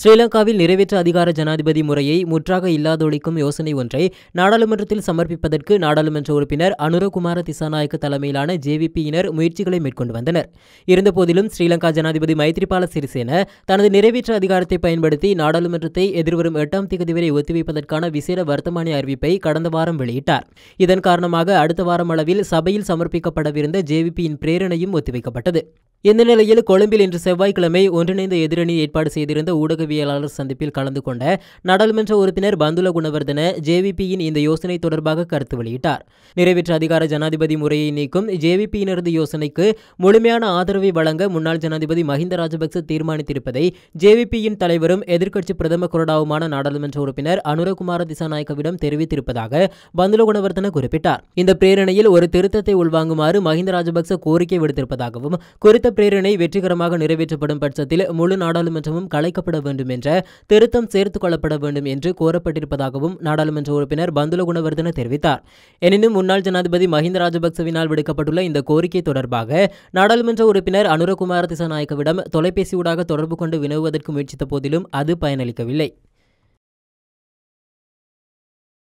ஸ்ரீலங்காவில் நிறைவேற்ற அதிகார ஜனாதிபதி முறையை முற்றாக இல்லாதொழிக்கும் யோசனை ஒன்றை நாடாளுமன்றத்தில் சமர்ப்பிப்பதற்கு நாடாளுமன்ற உறுப்பினர் அனுரகுமார திசாநாயக்க தலைமையிலான ஜேவிபியினர் முயற்சிகளை மேற்கொண்டு வந்தனர் இருந்தபோதிலும் ஸ்ரீலங்கா ஜனாதிபதி மைத்ரிபால சிறிசேன தனது நிறைவேற்ற அதிகாரத்தை பயன்படுத்தி நாடாளுமன்றத்தை எதிர்வரும் எட்டாம் தேதி வரை ஒத்திவைப்பதற்கான விசேட வர்த்தமானி அறிவிப்பை கடந்த வாரம் வெளியிட்டார் இதன் காரணமாக அடுத்த வாரம் அளவில் சபையில் சமர்ப்பிக்கப்படவிருந்த ஜேவிபியின் பிரேரணையும் ஒத்திவைக்கப்பட்டது இந்த நிலையில் கொழும்பில் இன்று செவ்வாய்க்கிழமை ஒன்றிணைந்த எதிரணி ஏற்பாடு செய்திருந்த ஊடகவியலாளர் சந்திப்பில் கலந்து கொண்ட நாடாளுமன்ற உறுப்பினர் பந்துல குணவர்தன ஜேவிபியின் இந்த யோசனை தொடர்பாக கருத்து வெளியிட்டார் நிறைவேற்ற அதிகார ஜனாதிபதி முறையை நீக்கும் ஜேவிபியினரது யோசனைக்கு முழுமையான ஆதரவை வழங்க முன்னாள் ஜனாதிபதி மஹிந்த ராஜபக்ச தீர்மானித்திருப்பதை ஜேவிபியின் தலைவரும் எதிர்க்கட்சி பிரதம குரடாவுமான நாடாளுமன்ற உறுப்பினர் அனுரகுமார திசாநாயக்கவிடம் தெரிவித்திருப்பதாக பந்துல குணவர்தன குறிப்பிட்டார் இந்த பிரேரணையில் ஒரு திருத்தத்தை உள்வாங்குமாறு மஹிந்த ராஜபக்ச கோரிக்கை விடுத்திருப்பதாகவும் குறித்த பிரேரணை வெற்றிகரமாக நிறைவேற்றப்படும் பட்சத்தில் முழு நாடாளுமன்றமும் கலைக்கப்பட வேண்டும் என்ற திருத்தம் சேர்த்துக் கொள்ளப்பட வேண்டும் என்று கோரப்பட்டிருப்பதாகவும் நாடாளுமன்ற உறுப்பினர் பந்துல குணவர்தன தெரிவித்தார் எனினும் முன்னாள் ஜனாதிபதி மஹிந்த ராஜபக்சவினால் விடுக்கப்பட்டுள்ள இந்த கோரிக்கை தொடர்பாக நாடாளுமன்ற உறுப்பினர் அனுரகுமார திசாநாயக்கவிடம் தொலைபேசி ஊடாக தொடர்பு கொண்டு வினவுவதற்கு முயற்சித்த போதிலும் அது பயனளிக்கவில்லை